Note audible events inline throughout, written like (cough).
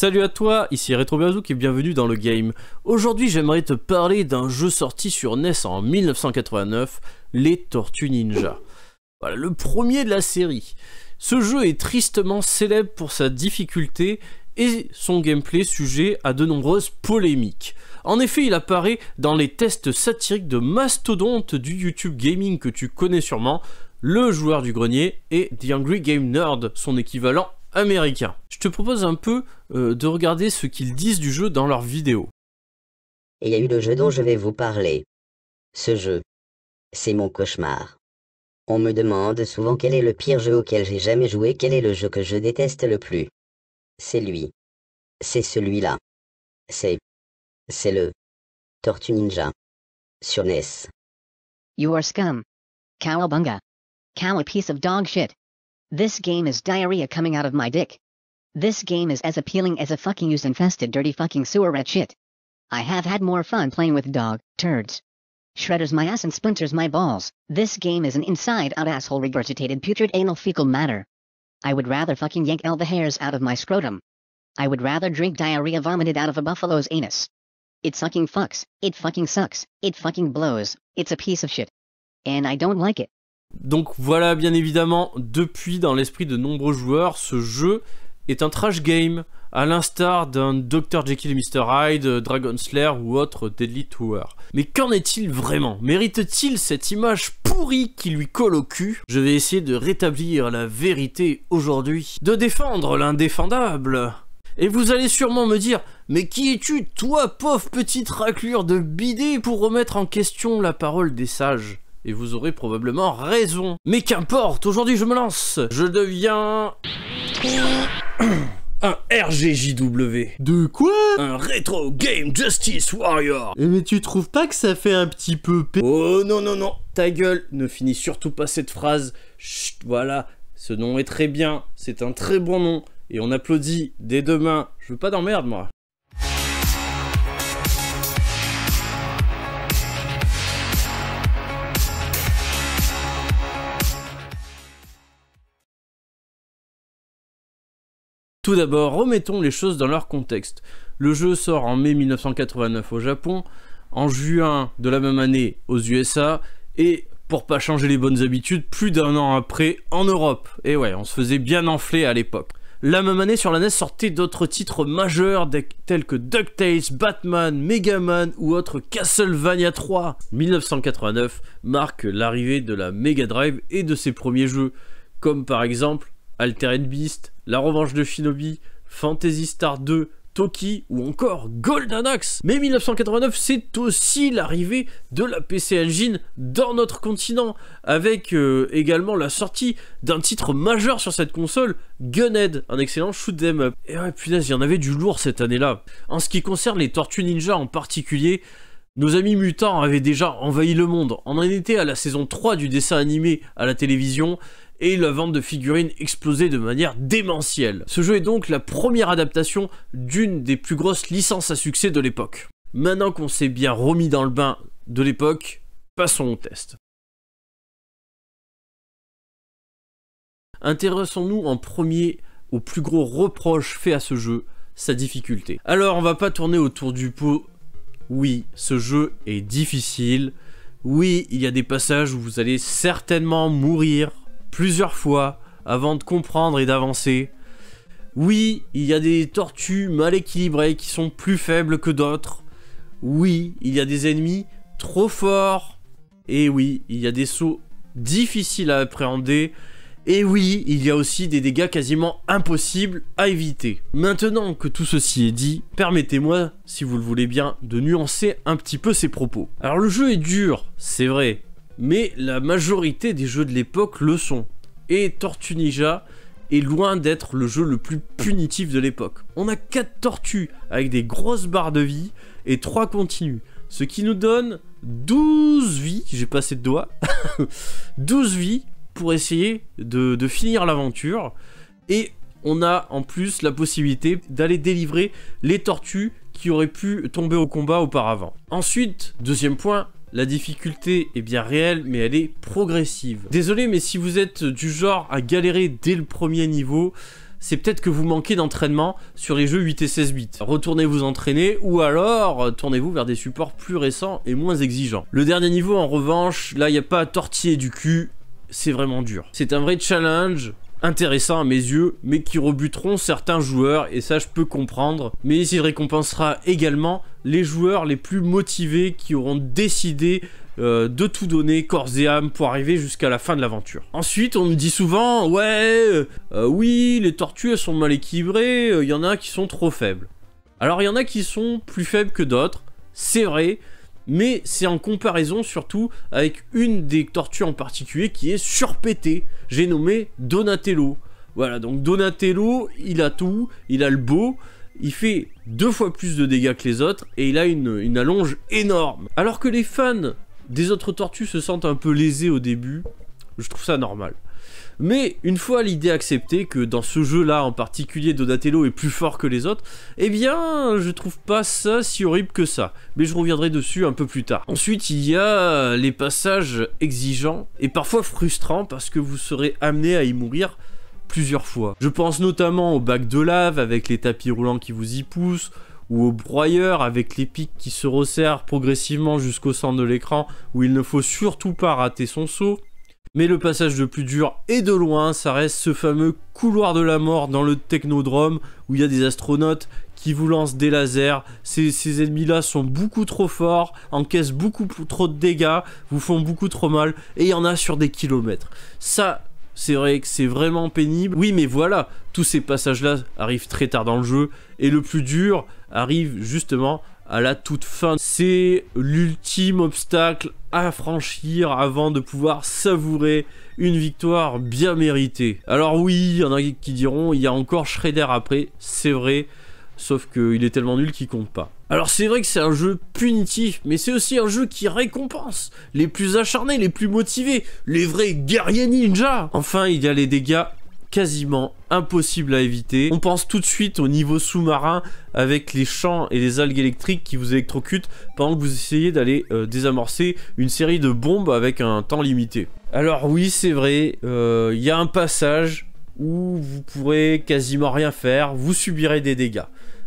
Salut à toi, ici qui et bienvenue dans le game. Aujourd'hui j'aimerais te parler d'un jeu sorti sur NES en 1989, Les Tortues Ninja. Voilà, le premier de la série. Ce jeu est tristement célèbre pour sa difficulté et son gameplay sujet à de nombreuses polémiques. En effet, il apparaît dans les tests satiriques de mastodonte du YouTube Gaming que tu connais sûrement, le joueur du grenier et The Angry Game Nerd, son équivalent Américain. Je te propose un peu euh, de regarder ce qu'ils disent du jeu dans leurs vidéos. Il y a eu le jeu dont je vais vous parler. Ce jeu. C'est mon cauchemar. On me demande souvent quel est le pire jeu auquel j'ai jamais joué, quel est le jeu que je déteste le plus. C'est lui. C'est celui-là. C'est. C'est le. Tortue Ninja. Sur NES. You are scum. Cowabunga. Cow a piece of dog shit. This game is diarrhea coming out of my dick. This game is as appealing as a fucking use infested dirty fucking sewer rat shit. I have had more fun playing with dog, turds. Shredders my ass and splinters my balls. This game is an inside out asshole regurgitated putrid anal fecal matter. I would rather fucking yank all the hairs out of my scrotum. I would rather drink diarrhea vomited out of a buffalo's anus. It sucking fucks, it fucking sucks, it fucking blows, it's a piece of shit. And I don't like it. Donc voilà, bien évidemment, depuis dans l'esprit de nombreux joueurs, ce jeu est un trash game, à l'instar d'un Dr. Jekyll et Mr. Hyde, Dragon Slayer ou autre Deadly Tower. Mais qu'en est-il vraiment Mérite-t-il cette image pourrie qui lui colle au cul Je vais essayer de rétablir la vérité aujourd'hui, de défendre l'indéfendable et vous allez sûrement me dire, mais qui es-tu, toi, pauvre petite raclure de bidet, pour remettre en question la parole des sages et vous aurez probablement raison. Mais qu'importe, aujourd'hui je me lance Je deviens... (coughs) Un RGJW. De quoi Un Retro Game Justice Warrior. Eh, mais tu trouves pas que ça fait un petit peu p... Oh non non non, ta gueule, ne finis surtout pas cette phrase. Chut, voilà, ce nom est très bien, c'est un très bon nom. Et on applaudit dès demain. Je veux pas d'emmerde moi. Tout d'abord, remettons les choses dans leur contexte. Le jeu sort en mai 1989 au Japon, en juin de la même année aux USA, et pour pas changer les bonnes habitudes, plus d'un an après en Europe. Et ouais, on se faisait bien enfler à l'époque. La même année sur la NES sortaient d'autres titres majeurs tels que DuckTales, Batman, Mega Man ou autres Castlevania 3. 1989 marque l'arrivée de la Mega Drive et de ses premiers jeux, comme par exemple Alter Altered Beast, La Revanche de Shinobi, Fantasy Star 2, Toki ou encore Golden Axe. Mais 1989, c'est aussi l'arrivée de la PC Engine dans notre continent, avec euh, également la sortie d'un titre majeur sur cette console, Gunhead, un excellent shoot them up. Et ouais, punaise, il y en avait du lourd cette année-là. En ce qui concerne les Tortues Ninja en particulier, nos amis mutants avaient déjà envahi le monde. On en était à la saison 3 du dessin animé à la télévision, et la vente de figurines explosait de manière démentielle. Ce jeu est donc la première adaptation d'une des plus grosses licences à succès de l'époque. Maintenant qu'on s'est bien remis dans le bain de l'époque, passons au test. Intéressons-nous en premier au plus gros reproche fait à ce jeu, sa difficulté. Alors on va pas tourner autour du pot, oui ce jeu est difficile, oui il y a des passages où vous allez certainement mourir, plusieurs fois avant de comprendre et d'avancer. Oui, il y a des tortues mal équilibrées qui sont plus faibles que d'autres. Oui, il y a des ennemis trop forts. Et oui, il y a des sauts difficiles à appréhender. Et oui, il y a aussi des dégâts quasiment impossibles à éviter. Maintenant que tout ceci est dit, permettez-moi, si vous le voulez bien, de nuancer un petit peu ces propos. Alors le jeu est dur, c'est vrai, mais la majorité des jeux de l'époque le sont. Et Tortue Ninja est loin d'être le jeu le plus punitif de l'époque. On a 4 tortues avec des grosses barres de vie et 3 continues. Ce qui nous donne 12 vies, j'ai passé de doigts, 12 (laughs) vies pour essayer de finir l'aventure. Et on a en plus la possibilité d'aller délivrer les tortues qui auraient pu tomber au combat auparavant. Ensuite, deuxième point, la difficulté est bien réelle, mais elle est progressive. Désolé, mais si vous êtes du genre à galérer dès le premier niveau, c'est peut-être que vous manquez d'entraînement sur les jeux 8 et 16 bits. Retournez vous entraîner ou alors tournez-vous vers des supports plus récents et moins exigeants. Le dernier niveau en revanche, là il n'y a pas à tortiller du cul, c'est vraiment dur. C'est un vrai challenge intéressant à mes yeux, mais qui rebuteront certains joueurs, et ça je peux comprendre. Mais il récompensera également les joueurs les plus motivés qui auront décidé euh, de tout donner corps et âme pour arriver jusqu'à la fin de l'aventure. Ensuite, on me dit souvent, ouais, euh, euh, oui, les tortues sont mal équilibrées, il y en a qui sont trop faibles. Alors il y en a qui sont plus faibles que d'autres, c'est vrai, mais c'est en comparaison surtout avec une des tortues en particulier qui est surpétée j'ai nommé Donatello. Voilà, donc Donatello, il a tout, il a le beau, il fait deux fois plus de dégâts que les autres et il a une, une allonge énorme. Alors que les fans des autres tortues se sentent un peu lésés au début, je trouve ça normal. Mais une fois l'idée acceptée que dans ce jeu-là en particulier Dodatello est plus fort que les autres, eh bien je trouve pas ça si horrible que ça. Mais je reviendrai dessus un peu plus tard. Ensuite il y a les passages exigeants et parfois frustrants parce que vous serez amené à y mourir plusieurs fois. Je pense notamment au bac de lave avec les tapis roulants qui vous y poussent, ou au broyeur avec les pics qui se resserrent progressivement jusqu'au centre de l'écran où il ne faut surtout pas rater son saut, mais le passage le plus dur et de loin, ça reste ce fameux couloir de la mort dans le technodrome où il y a des astronautes qui vous lancent des lasers. Ces, ces ennemis-là sont beaucoup trop forts, encaissent beaucoup trop de dégâts, vous font beaucoup trop mal et il y en a sur des kilomètres. Ça, c'est vrai que c'est vraiment pénible. Oui, mais voilà, tous ces passages-là arrivent très tard dans le jeu et le plus dur arrive justement à la toute fin. C'est l'ultime obstacle à franchir avant de pouvoir savourer une victoire bien méritée. Alors oui, il y en a qui diront, il y a encore Shredder après, c'est vrai, sauf qu'il est tellement nul qu'il compte pas. Alors c'est vrai que c'est un jeu punitif, mais c'est aussi un jeu qui récompense les plus acharnés, les plus motivés, les vrais guerriers ninja. Enfin, il y a les dégâts quasiment impossible à éviter. On pense tout de suite au niveau sous-marin avec les champs et les algues électriques qui vous électrocutent pendant que vous essayez d'aller euh, désamorcer une série de bombes avec un temps limité. Alors oui, c'est vrai, il euh, y a un passage où vous pourrez quasiment rien faire, vous subirez des dégâts.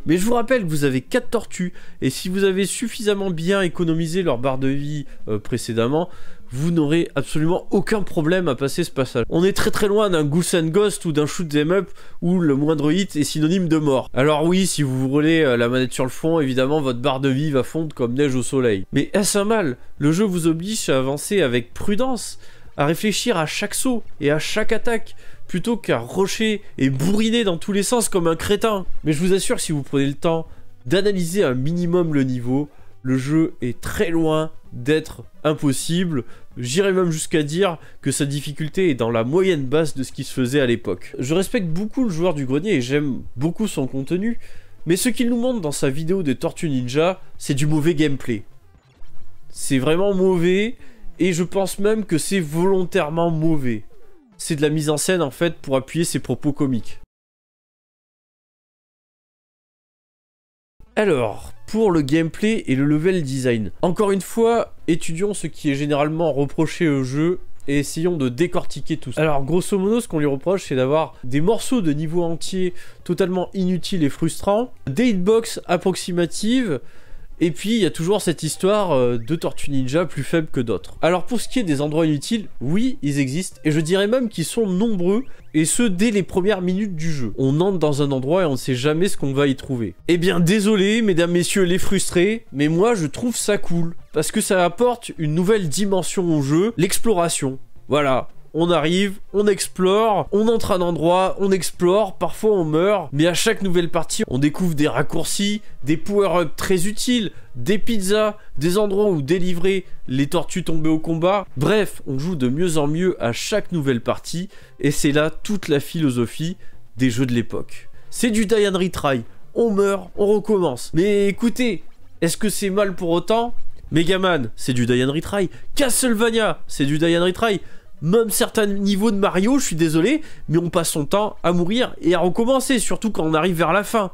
Mais je vous rappelle que vous avez 4 tortues, et si vous avez suffisamment bien économisé leur barre de vie euh, précédemment, vous n'aurez absolument aucun problème à passer ce passage. On est très très loin d'un Goose and Ghost ou d'un shoot them up où le moindre hit est synonyme de mort. Alors oui, si vous roulez euh, la manette sur le fond, évidemment votre barre de vie va fondre comme neige au soleil. Mais est-ce un mal Le jeu vous oblige à avancer avec prudence, à réfléchir à chaque saut et à chaque attaque, plutôt qu'à rocher et bourriner dans tous les sens comme un crétin. Mais je vous assure, si vous prenez le temps d'analyser un minimum le niveau, le jeu est très loin d'être impossible. J'irais même jusqu'à dire que sa difficulté est dans la moyenne basse de ce qui se faisait à l'époque. Je respecte beaucoup le joueur du grenier et j'aime beaucoup son contenu, mais ce qu'il nous montre dans sa vidéo des Tortues Ninja, c'est du mauvais gameplay. C'est vraiment mauvais, et je pense même que c'est volontairement mauvais. C'est de la mise en scène en fait pour appuyer ses propos comiques. Alors, pour le gameplay et le level design. Encore une fois, étudions ce qui est généralement reproché au jeu et essayons de décortiquer tout ça. Alors grosso modo ce qu'on lui reproche c'est d'avoir des morceaux de niveau entier totalement inutiles et frustrants, des hitbox approximatives, et puis il y a toujours cette histoire euh, de tortue ninja plus faible que d'autres. Alors pour ce qui est des endroits inutiles, oui, ils existent, et je dirais même qu'ils sont nombreux, et ce dès les premières minutes du jeu. On entre dans un endroit et on ne sait jamais ce qu'on va y trouver. Eh bien désolé mesdames, messieurs les frustrés, mais moi je trouve ça cool, parce que ça apporte une nouvelle dimension au jeu, l'exploration. Voilà, on arrive, on explore, on entre à un endroit, on explore, parfois on meurt, mais à chaque nouvelle partie, on découvre des raccourcis, des power-ups très utiles, des pizzas, des endroits où délivrer les tortues tombées au combat. Bref, on joue de mieux en mieux à chaque nouvelle partie, et c'est là toute la philosophie des jeux de l'époque. C'est du die and retry, on meurt, on recommence. Mais écoutez, est-ce que c'est mal pour autant Megaman, c'est du die and retry. Castlevania, c'est du die and retry même certains niveaux de Mario, je suis désolé, mais on passe son temps à mourir et à recommencer, surtout quand on arrive vers la fin.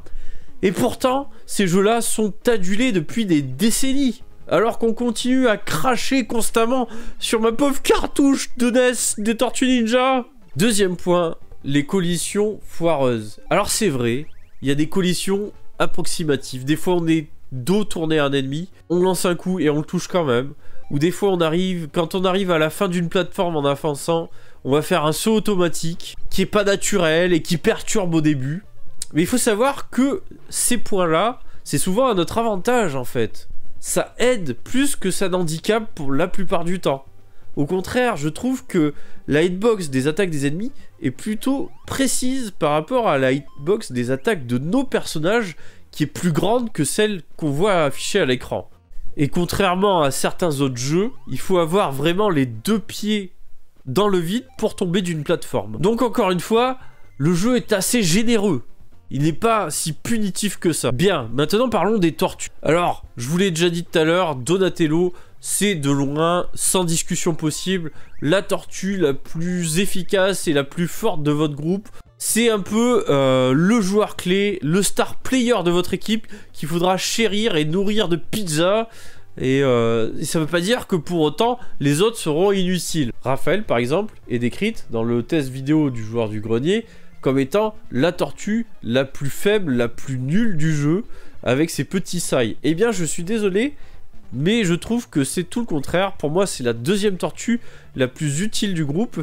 Et pourtant, ces jeux-là sont adulés depuis des décennies. Alors qu'on continue à cracher constamment sur ma pauvre cartouche de NES des Tortues Ninja. Deuxième point, les collisions foireuses. Alors c'est vrai, il y a des collisions approximatives. Des fois on est dos tourné à un ennemi, on lance un coup et on le touche quand même où des fois on arrive, quand on arrive à la fin d'une plateforme en avançant, on va faire un saut automatique qui est pas naturel et qui perturbe au début. Mais il faut savoir que ces points-là, c'est souvent à notre avantage en fait. Ça aide plus que ça n'handicap pour la plupart du temps. Au contraire, je trouve que la hitbox des attaques des ennemis est plutôt précise par rapport à la hitbox des attaques de nos personnages qui est plus grande que celle qu'on voit affichée à l'écran. Et contrairement à certains autres jeux, il faut avoir vraiment les deux pieds dans le vide pour tomber d'une plateforme. Donc encore une fois, le jeu est assez généreux. Il n'est pas si punitif que ça. Bien, maintenant parlons des tortues. Alors, je vous l'ai déjà dit tout à l'heure, Donatello, c'est de loin, sans discussion possible, la tortue la plus efficace et la plus forte de votre groupe c'est un peu euh, le joueur clé, le star player de votre équipe qu'il faudra chérir et nourrir de pizza. Et euh, ça ne veut pas dire que pour autant les autres seront inutiles. Raphaël, par exemple, est décrite dans le test vidéo du joueur du grenier comme étant la tortue la plus faible, la plus nulle du jeu, avec ses petits sailles. Eh bien, je suis désolé, mais je trouve que c'est tout le contraire. Pour moi, c'est la deuxième tortue la plus utile du groupe.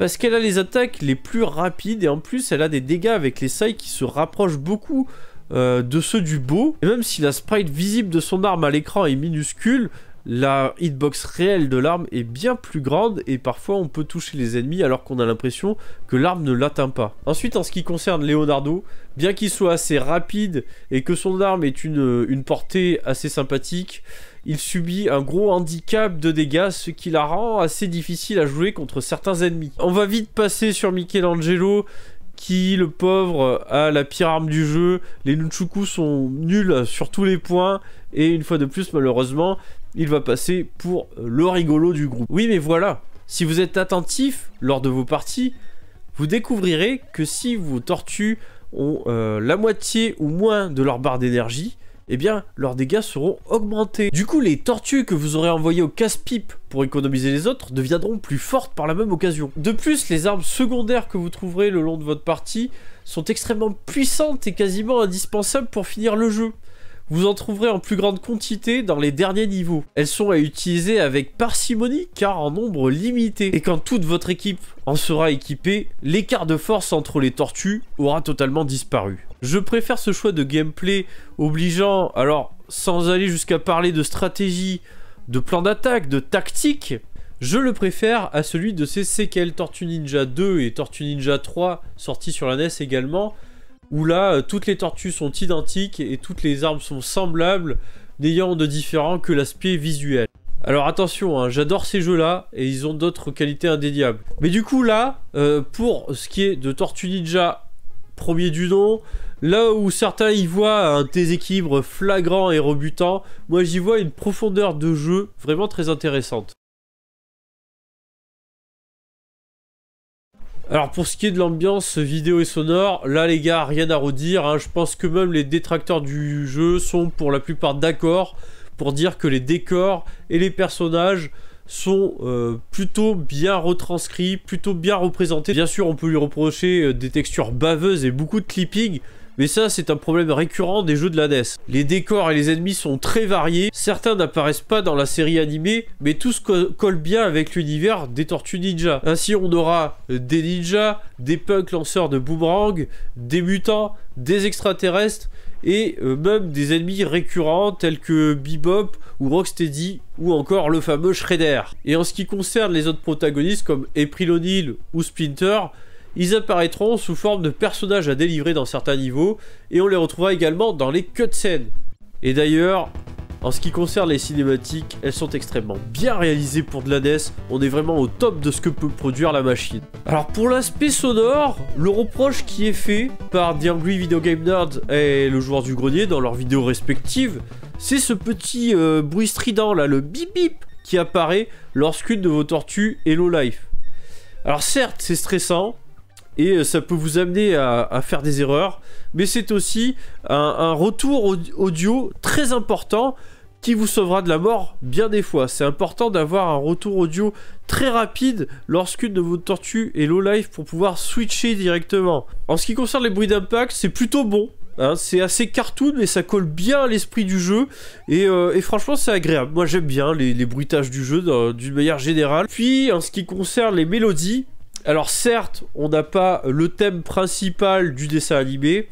Parce qu'elle a les attaques les plus rapides et en plus elle a des dégâts avec les sailles qui se rapprochent beaucoup euh, de ceux du beau. Et même si la sprite visible de son arme à l'écran est minuscule, la hitbox réelle de l'arme est bien plus grande et parfois on peut toucher les ennemis alors qu'on a l'impression que l'arme ne l'atteint pas. Ensuite en ce qui concerne Leonardo, bien qu'il soit assez rapide et que son arme ait une, portée assez sympathique, il subit un gros handicap de dégâts, ce qui la rend assez difficile à jouer contre certains ennemis. On va vite passer sur Michelangelo, qui, le pauvre, a la pire arme du jeu. Les Nunchukus sont nuls sur tous les points. Et une fois de plus, malheureusement, il va passer pour le rigolo du groupe. Oui, mais voilà, si vous êtes attentif lors de vos parties, vous découvrirez que si vos tortues ont euh, la moitié ou moins de leur barre d'énergie, eh bien, leurs dégâts seront augmentés. Du coup, les tortues que vous aurez envoyées au casse-pipe pour économiser les autres deviendront plus fortes par la même occasion. De plus, les armes secondaires que vous trouverez le long de votre partie sont extrêmement puissantes et quasiment indispensables pour finir le jeu. Vous en trouverez en plus grande quantité dans les derniers niveaux. Elles sont à utiliser avec parcimonie car en nombre limité. Et quand toute votre équipe en sera équipée, l'écart de force entre les tortues aura totalement disparu. Je préfère ce choix de gameplay obligeant, alors sans aller jusqu'à parler de stratégie, de plan d'attaque, de tactique, je le préfère à celui de ces séquelles Tortue Ninja 2 et Tortue Ninja 3 sortis sur la NES également, où là, euh, toutes les tortues sont identiques et toutes les armes sont semblables, n'ayant de différent que l'aspect visuel. Alors attention, hein, j'adore ces jeux-là, et ils ont d'autres qualités indéniables. Mais du coup là, euh, pour ce qui est de Tortue Ninja, premier du nom, là où certains y voient un déséquilibre flagrant et rebutant, moi j'y vois une profondeur de jeu vraiment très intéressante. Alors pour ce qui est de l'ambiance vidéo et sonore, là les gars, rien à redire. Hein. Je pense que même les détracteurs du jeu sont pour la plupart d'accord pour dire que les décors et les personnages sont euh, plutôt bien retranscrits, plutôt bien représentés. Bien sûr, on peut lui reprocher euh, des textures baveuses et beaucoup de clipping, mais ça c'est un problème récurrent des jeux de la NES. Les décors et les ennemis sont très variés, certains n'apparaissent pas dans la série animée, mais tous collent bien avec l'univers des Tortues Ninja. Ainsi on aura euh, des ninjas, des punks lanceurs de boomerang, des mutants, des extraterrestres, et euh, même des ennemis récurrents tels que Bebop ou Rocksteady ou encore le fameux Shredder. Et en ce qui concerne les autres protagonistes comme April O'Neil ou Splinter, ils apparaîtront sous forme de personnages à délivrer dans certains niveaux, et on les retrouvera également dans les cutscenes. Et d'ailleurs, en ce qui concerne les cinématiques, elles sont extrêmement bien réalisées pour de la NES, on est vraiment au top de ce que peut produire la machine. Alors pour l'aspect sonore, le reproche qui est fait par The Angry Video Game Nerd et le joueur du grenier dans leurs vidéos respectives, c'est ce petit euh, bruit strident là, le bip bip, qui apparaît lorsqu'une de vos tortues est low life. Alors certes, c'est stressant, et euh, ça peut vous amener à, faire des erreurs, mais c'est aussi un, retour audio très important qui vous sauvera de la mort bien des fois. C'est important d'avoir un retour audio très rapide lorsqu'une de vos tortues est low life pour pouvoir switcher directement. En ce qui concerne les bruits d'impact, c'est plutôt bon. Hein. c'est assez cartoon, mais ça colle bien à l'esprit du jeu. Et, euh, franchement, c'est agréable. Moi, j'aime bien les, bruitages du jeu d'une manière générale. Puis, en ce qui concerne les mélodies, alors certes, on n'a pas le thème principal du dessin animé,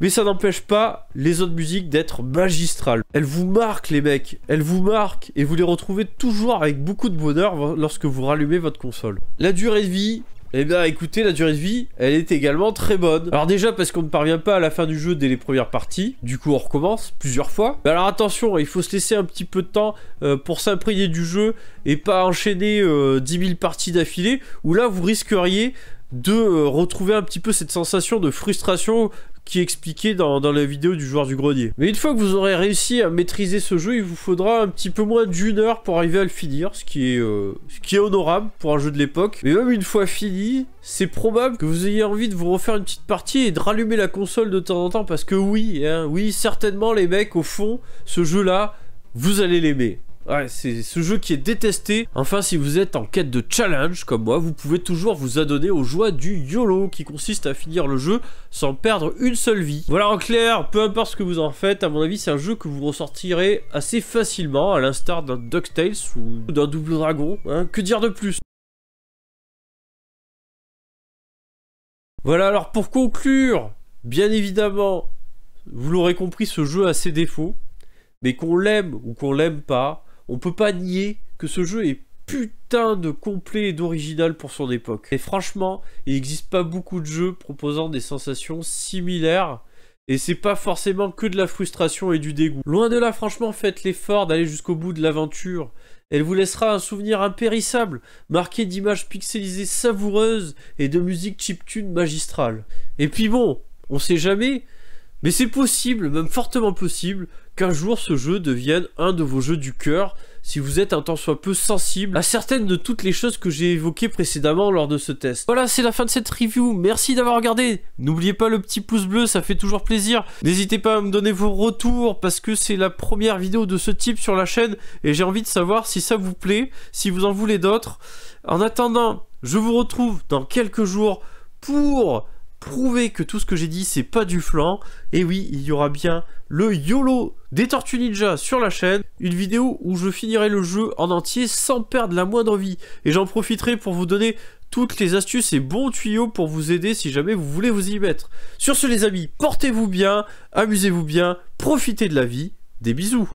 mais ça n'empêche pas les autres musiques d'être magistrales. Elles vous marquent les mecs, elles vous marquent et vous les retrouvez toujours avec beaucoup de bonheur lorsque vous rallumez votre console. La durée de vie, eh bien, écoutez, la durée de vie, elle est également très bonne. Alors déjà, parce qu'on ne parvient pas à la fin du jeu dès les premières parties, du coup on recommence plusieurs fois. alors attention, il faut se laisser un petit peu de temps euh, pour s'imprégner du jeu et pas enchaîner 10 euh, 000 parties d'affilée, où là vous risqueriez de euh, retrouver un petit peu cette sensation de frustration qui est expliquée dans, la vidéo du joueur du grenier. Mais une fois que vous aurez réussi à maîtriser ce jeu, il vous faudra un petit peu moins d'une heure pour arriver à le finir, ce qui est, euh, ce qui est honorable pour un jeu de l'époque. Mais même une fois fini, c'est probable que vous ayez envie de vous refaire une petite partie et de rallumer la console de temps en temps, parce que oui, hein, oui, certainement les mecs, au fond, ce jeu-là, vous allez l'aimer. Ouais, c'est ce jeu qui est détesté. Enfin, si vous êtes en quête de challenge, comme moi, vous pouvez toujours vous adonner aux joies du YOLO, qui consiste à finir le jeu sans perdre une seule vie. Voilà, en clair, peu importe ce que vous en faites, à mon avis, c'est un jeu que vous ressortirez assez facilement, à l'instar d'un DuckTales ou d'un Double Dragon. Hein. que dire de plus Voilà, alors pour conclure, bien évidemment, vous l'aurez compris, ce jeu a ses défauts. Mais qu'on l'aime ou qu'on l'aime pas, on peut pas nier que ce jeu est putain de complet et d'original pour son époque. Et franchement, il n'existe pas beaucoup de jeux proposant des sensations similaires. Et c'est pas forcément que de la frustration et du dégoût. Loin de là, franchement, faites l'effort d'aller jusqu'au bout de l'aventure. Elle vous laissera un souvenir impérissable, marqué d'images pixelisées savoureuses et de musique chiptune magistrale. Et puis bon, on sait jamais, mais c'est possible, même fortement possible, qu'un jour ce jeu devienne un de vos jeux du cœur, si vous êtes un tant soit peu sensible à certaines de toutes les choses que j'ai évoquées précédemment lors de ce test. Voilà, c'est la fin de cette review, merci d'avoir regardé N'oubliez pas le petit pouce bleu, ça fait toujours plaisir. N'hésitez pas à me donner vos retours, parce que c'est la première vidéo de ce type sur la chaîne, et j'ai envie de savoir si ça vous plaît, si vous en voulez d'autres. En attendant, je vous retrouve dans quelques jours pour prouver que tout ce que j'ai dit c'est pas du flan, et oui, il y aura bien le YOLO des Tortues Ninja sur la chaîne, une vidéo où je finirai le jeu en entier sans perdre la moindre vie, et j'en profiterai pour vous donner toutes les astuces et bons tuyaux pour vous aider si jamais vous voulez vous y mettre. Sur ce les amis, portez-vous bien, amusez-vous bien, profitez de la vie, des bisous